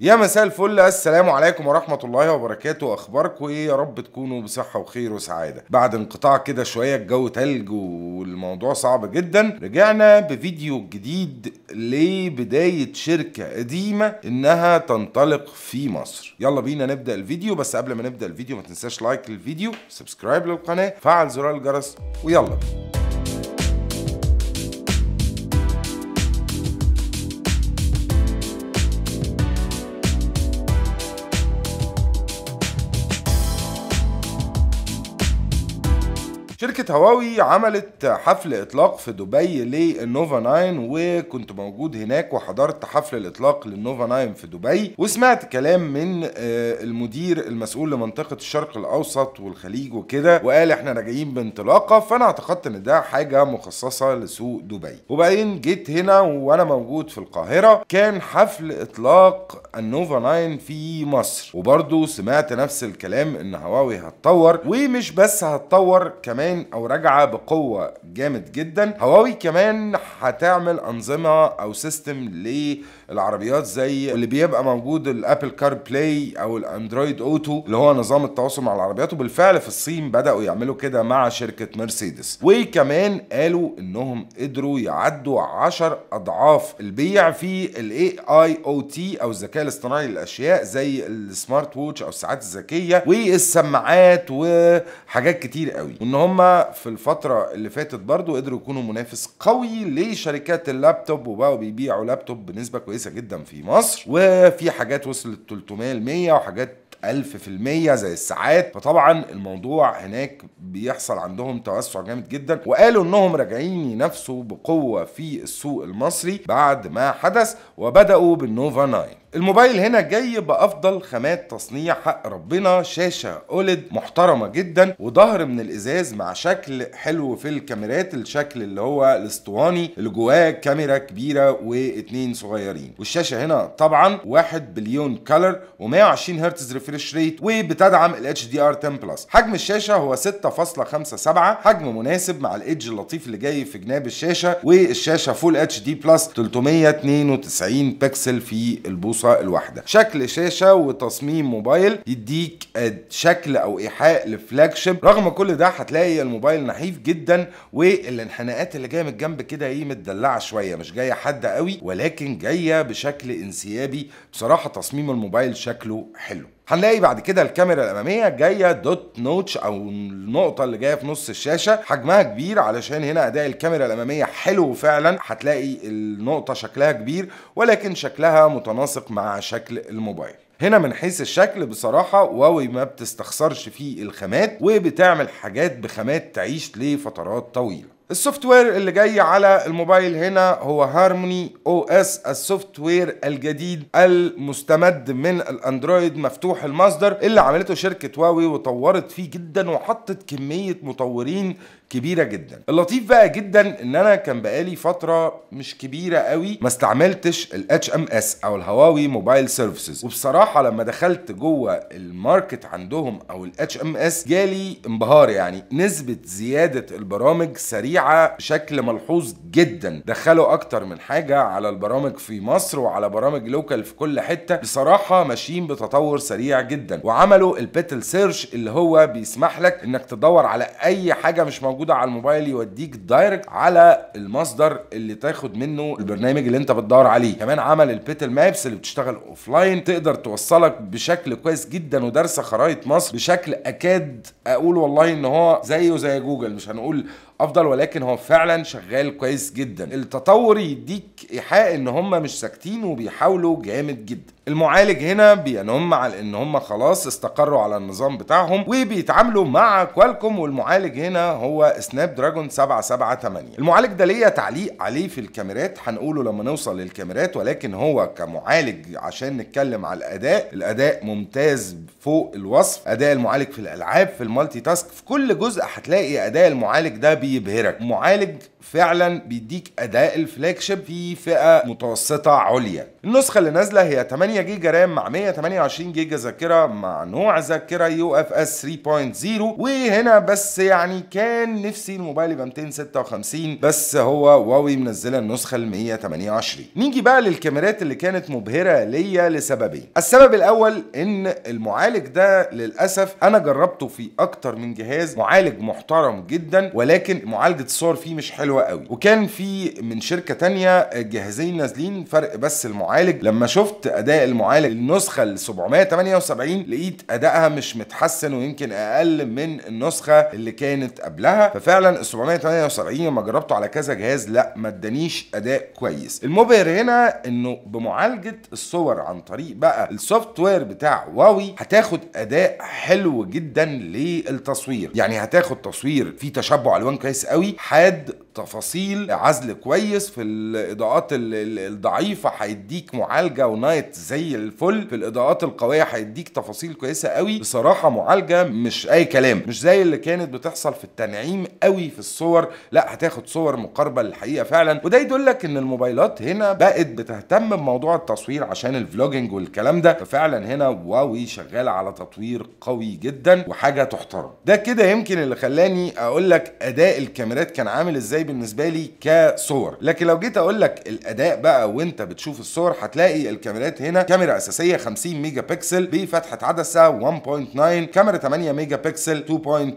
يا مساء الفل السلام عليكم ورحمة الله وبركاته أخباركم إيه يا رب تكونوا بصحة وخير وسعادة بعد انقطاع كده شوية الجو تلج والموضوع صعب جدا رجعنا بفيديو جديد لبداية شركة قديمة إنها تنطلق في مصر يلا بينا نبدأ الفيديو بس قبل ما نبدأ الفيديو ما تنساش لايك للفيديو سبسكرايب للقناة فعل زرار الجرس ويلا بينا شركة هواوي عملت حفل إطلاق في دبي للنوفا 9 وكنت موجود هناك وحضرت حفل الإطلاق للنوفا 9 في دبي وسمعت كلام من آه، المدير المسؤول لمنطقة الشرق الأوسط والخليج وكده وقال إحنا راجعين بانطلاقة فأنا اعتقدت إن ده حاجة مخصصة لسوق دبي وبعدين جيت هنا وأنا موجود في القاهرة كان حفل إطلاق النوفا 9 في مصر وبرضه سمعت نفس الكلام إن هواوي هتطور ومش بس هتطور كمان او راجعه بقوه جامد جدا هواوي كمان هتعمل انظمه او سيستم للعربيات زي اللي بيبقى موجود الابل كار بلاي او الاندرويد اوتو اللي هو نظام التواصل مع العربيات وبالفعل في الصين بداوا يعملوا كده مع شركه مرسيدس وكمان قالوا انهم قدروا يعدوا 10 اضعاف البيع في الاي اي او تي او الذكاء الاصطناعي للاشياء زي السمارت ووتش او الساعات الذكيه والسماعات وحاجات كتير قوي وان هم في الفترة اللي فاتت برضو قدروا يكونوا منافس قوي لشركات اللابتوب وبقوا بيبيعوا لابتوب بنسبة كويسة جدا في مصر وفي حاجات وصلت 300 ل 100 وحاجات ألف في المية زي الساعات فطبعا الموضوع هناك بيحصل عندهم توسع جامد جدا وقالوا انهم راجعين ينافسوا بقوة في السوق المصري بعد ما حدث وبدأوا بالنوفا 9 الموبايل هنا جاي بافضل خامات تصنيع حق ربنا شاشه اوليد محترمه جدا وظهر من الازاز مع شكل حلو في الكاميرات الشكل اللي هو الاسطواني اللي جواه كاميرا كبيره واثنين صغيرين والشاشه هنا طبعا 1 بليون كلر و120 هرتز ريفرش ريت وبتدعم الاتش دي ار 10 بلس حجم الشاشه هو 6.57 حجم مناسب مع الايدج اللطيف اللي جاي في جناب الشاشه والشاشه فول اتش دي بلس 392 بكسل في البوصله البوصه الواحده شكل شاشه وتصميم موبايل يديك شكل او ايحاء لفلاج شيب رغم كل ده هتلاقي الموبايل نحيف جدا والانحناءات اللي جايه من الجنب كده ايه متدلعه شويه مش جايه حاده قوي ولكن جايه بشكل انسيابي بصراحه تصميم الموبايل شكله حلو هنلاقي بعد كده الكاميرا الاماميه جايه دوت نوتش او النقطه اللي جايه في نص الشاشه حجمها كبير علشان هنا اداء الكاميرا الاماميه حلو فعلا هتلاقي النقطه شكلها كبير ولكن شكلها متناسق مع شكل الموبايل هنا من حيث الشكل بصراحة واوي ما بتستخسرش فيه الخامات وبتعمل حاجات بخامات تعيش لفترات طويلة السوفت وير اللي جاي على الموبايل هنا هو هارموني او اس السوفت وير الجديد المستمد من الاندرويد مفتوح المصدر اللي عملته شركه هواوي وطورت فيه جدا وحطت كميه مطورين كبيره جدا اللطيف بقى جدا ان انا كان بقالي فتره مش كبيره قوي ما استعملتش الاتش ام اس او الهواوي موبايل سيرفيسز وبصراحه لما دخلت جوه الماركت عندهم او الاتش ام اس جالي انبهار يعني نسبه زياده البرامج سريعه الشيعة شكل ملحوظ جدا دخلوا أكتر من حاجة على البرامج في مصر وعلى برامج لوكال في كل حتة بصراحة ماشيين بتطور سريع جدا وعملوا البيتل سيرش اللي هو بيسمح لك انك تدور على اي حاجة مش موجودة على الموبايل يوديك دايركت على المصدر اللي تاخد منه البرنامج اللي انت بتدور عليه كمان عمل البيتل مابس اللي بتشتغل اوفلاين تقدر توصلك بشكل كويس جدا ودارسة خرائط مصر بشكل اكاد اقول والله ان هو زيه زي جوجل مش هنقول افضل ولكن لكن هو فعلا شغال كويس جدا التطور يديك ايحاء ان هم مش ساكتين وبيحاولوا جامد جدا المعالج هنا بينم على ان هم خلاص استقروا على النظام بتاعهم وبيتعاملوا مع كوالكوم والمعالج هنا هو سناب دراجون 778 المعالج ده ليا تعليق عليه في الكاميرات هنقوله لما نوصل للكاميرات ولكن هو كمعالج عشان نتكلم على الاداء الاداء ممتاز فوق الوصف اداء المعالج في الالعاب في المالتي تاسك في كل جزء هتلاقي اداء المعالج ده بيبهرك معالج فعلا بيديك اداء الفلاج شيب في فئه متوسطه عليا النسخه اللي نازله هي 8 جيجا رام مع 128 جيجا ذاكره مع نوع ذاكره يو اف اس 3.0 وهنا بس يعني كان نفسي الموبايل يبقى 256 بس هو واوي منزله النسخه ال 128 نيجي بقى للكاميرات اللي كانت مبهره ليا لسببين السبب الاول ان المعالج ده للاسف انا جربته في اكتر من جهاز معالج محترم جدا ولكن معالجه الصور فيه مش حلوه حلوه قوي وكان في من شركه تانية جهازين نازلين فرق بس المعالج لما شفت اداء المعالج النسخه ال 778 لقيت ادائها مش متحسن ويمكن اقل من النسخه اللي كانت قبلها ففعلا ال 778 لما جربته على كذا جهاز لا ما ادانيش اداء كويس المبهر هنا انه بمعالجه الصور عن طريق بقى السوفت وير بتاع واوي هتاخد اداء حلو جدا للتصوير يعني هتاخد تصوير فيه تشبع الوان كويس قوي حاد تفاصيل عزل كويس في الاضاءات الضعيفه هيديك معالجه ونايت زي الفل في الاضاءات القويه هيديك تفاصيل كويسه قوي بصراحه معالجه مش اي كلام مش زي اللي كانت بتحصل في التنعيم قوي في الصور لا هتاخد صور مقاربه للحقيقه فعلا وده يدل لك ان الموبايلات هنا بقت بتهتم بموضوع التصوير عشان الفلوجينج والكلام ده ففعلا هنا واوي شغال على تطوير قوي جدا وحاجه تحترم ده كده يمكن اللي خلاني اقول لك اداء الكاميرات كان عامل ازاي بالنسبه لي كصور لكن لو جيت اقول لك الاداء بقى وانت بتشوف الصور هتلاقي الكاميرات هنا كاميرا اساسيه 50 ميجا بكسل بفتحه عدسه 1.9 كاميرا 8 ميجا بكسل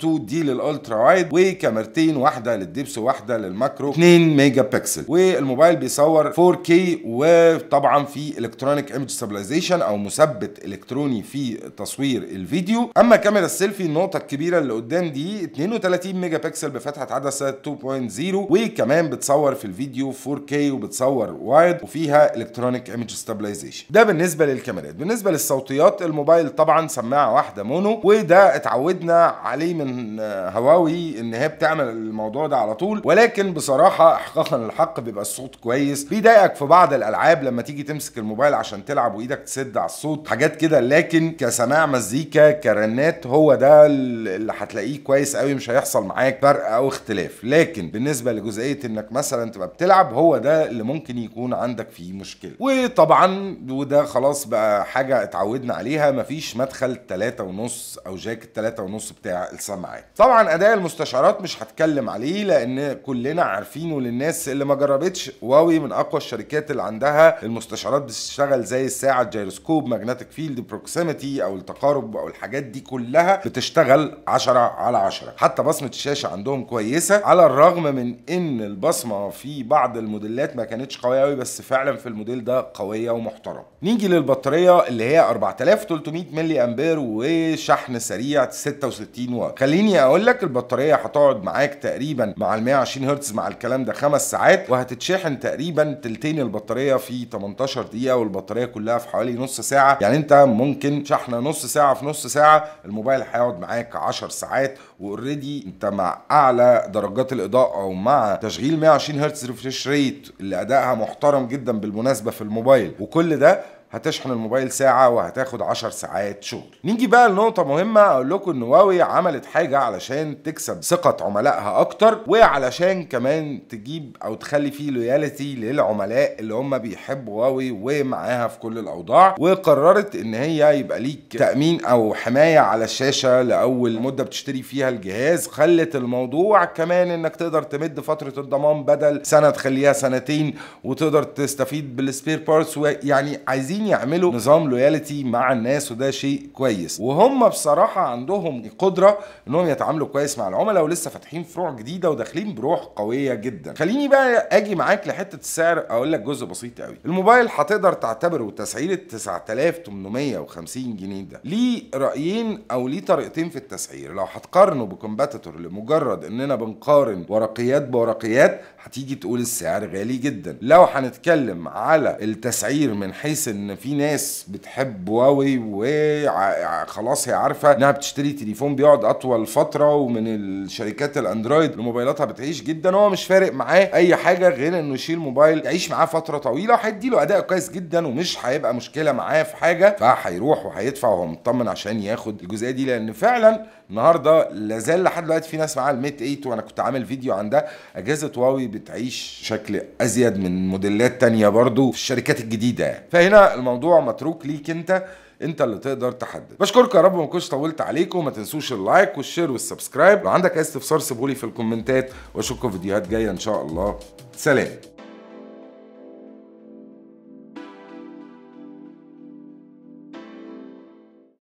2.2 دي للالترا وايد وكاميرتين واحده للديبس وواحده للماكرو 2 ميجا بكسل والموبايل بيصور 4K وطبعا في الكترونيك ايمج ستابلايزيشن او مثبت الكتروني في تصوير الفيديو اما كاميرا السيلفي النقطه الكبيره اللي قدام دي 32 ميجا بكسل بفتحه عدسه 2.0 وكمان بتصور في الفيديو 4K وبتصور وايد وفيها الكترونيك ايمج ستابلايزيشن ده بالنسبه للكاميرات بالنسبه للصوتيات الموبايل طبعا سماعه واحده مونو وده اتعودنا عليه من آه، هواوي ان هي بتعمل الموضوع ده على طول ولكن بصراحه احقاقا للحق بيبقى الصوت كويس بيضايقك في بعض الالعاب لما تيجي تمسك الموبايل عشان تلعب وايدك تسد على الصوت حاجات كده لكن كسماع مزيكا كرنات هو ده اللي هتلاقيه كويس قوي مش هيحصل معاك فرق او اختلاف لكن بالنسبه بالنسبه لجزئيه انك مثلا تبقى بتلعب هو ده اللي ممكن يكون عندك فيه مشكله وطبعا وده خلاص بقى حاجه اتعودنا عليها مفيش مدخل تلاتة ونص او جاك التلاتة ونص بتاع السماعات طبعا اداء المستشعرات مش هتكلم عليه لان كلنا عارفينه للناس اللي ما جربتش واوي من اقوى الشركات اللي عندها المستشعرات بتشتغل زي الساعه الجيروسكوب ماجنتيك فيلد بروكسيميتي او التقارب او الحاجات دي كلها بتشتغل 10 على 10 حتى بصمه الشاشه عندهم كويسه على الرغم من ان البصمه في بعض الموديلات ما كانتش قويه قوي بس فعلا في الموديل ده قويه ومحترمه نيجي للبطاريه اللي هي 4300 ملي امبير وشحن سريع 66 واط خليني اقول لك البطاريه هتقعد معاك تقريبا مع ال 120 هرتز مع الكلام ده خمس ساعات وهتتشحن تقريبا تلتين البطاريه في 18 دقيقه والبطاريه كلها في حوالي نص ساعه يعني انت ممكن شحنه نص ساعه في نص ساعه الموبايل هيقعد معاك 10 ساعات واوريدي انت مع اعلى درجات الاضاءه ومع تشغيل 120 هرتز ريفريش ريت اللي ادائها محترم جدا بالمناسبه في الموبايل وكل ده هتشحن الموبايل ساعة وهتاخد 10 ساعات شغل نيجي بقى لنقطة مهمة اقول لكم ان هواوي عملت حاجة علشان تكسب ثقة عملائها اكتر وعلشان كمان تجيب او تخلي فيه لويالتي للعملاء اللي هم بيحبوا هواوي ومعاها في كل الاوضاع وقررت ان هي يبقى ليك تأمين او حماية على الشاشة لاول مدة بتشتري فيها الجهاز خلت الموضوع كمان انك تقدر تمد فترة الضمان بدل سنة تخليها سنتين وتقدر تستفيد بالسبير بارتس ويعني عايزين عايزين يعملوا نظام لويالتي مع الناس وده شيء كويس وهم بصراحه عندهم قدره انهم يتعاملوا كويس مع العملاء ولسه فاتحين فروع جديده وداخلين بروح قويه جدا خليني بقى اجي معاك لحته السعر اقول لك جزء بسيط قوي الموبايل هتقدر تعتبره تسعيره 9850 جنيه ده ليه رايين او ليه طريقتين في التسعير لو هتقارنه بكومباتيتور لمجرد اننا بنقارن ورقيات بورقيات هتيجي تقول السعر غالي جدا لو هنتكلم على التسعير من حيث ان في ناس بتحب هواوي وخلاص هي عارفه انها بتشتري تليفون بيقعد اطول فتره ومن الشركات الاندرويد اللي موبايلاتها بتعيش جدا هو مش فارق معاه اي حاجه غير انه يشيل موبايل يعيش معاه فتره طويله وهيدي له اداء كويس جدا ومش هيبقى مشكله معاه في حاجه فهيروح وهيدفع وهو مطمن عشان ياخد الجزئيه دي لان فعلا النهارده لازال لحد دلوقتي في ناس معاها الميت 8 وانا كنت عامل فيديو عن ده اجهزه هواوي بتعيش شكل ازيد من موديلات تانية برضو في الشركات الجديده يعني فهنا الموضوع متروك ليك انت انت اللي تقدر تحدد بشكركم يا رب ما كنتش طولت عليكم ما تنسوش اللايك والشير والسبسكرايب لو عندك اي استفسار سيبولي في الكومنتات واشوفكم في فيديوهات جايه ان شاء الله سلام